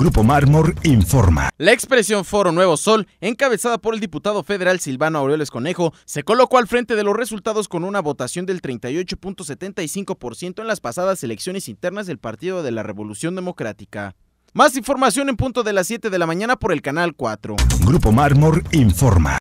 Grupo Mármor informa. La expresión Foro Nuevo Sol, encabezada por el diputado federal Silvano Aureoles Conejo, se colocó al frente de los resultados con una votación del 38.75% en las pasadas elecciones internas del Partido de la Revolución Democrática. Más información en punto de las 7 de la mañana por el canal 4. Grupo Mármor informa.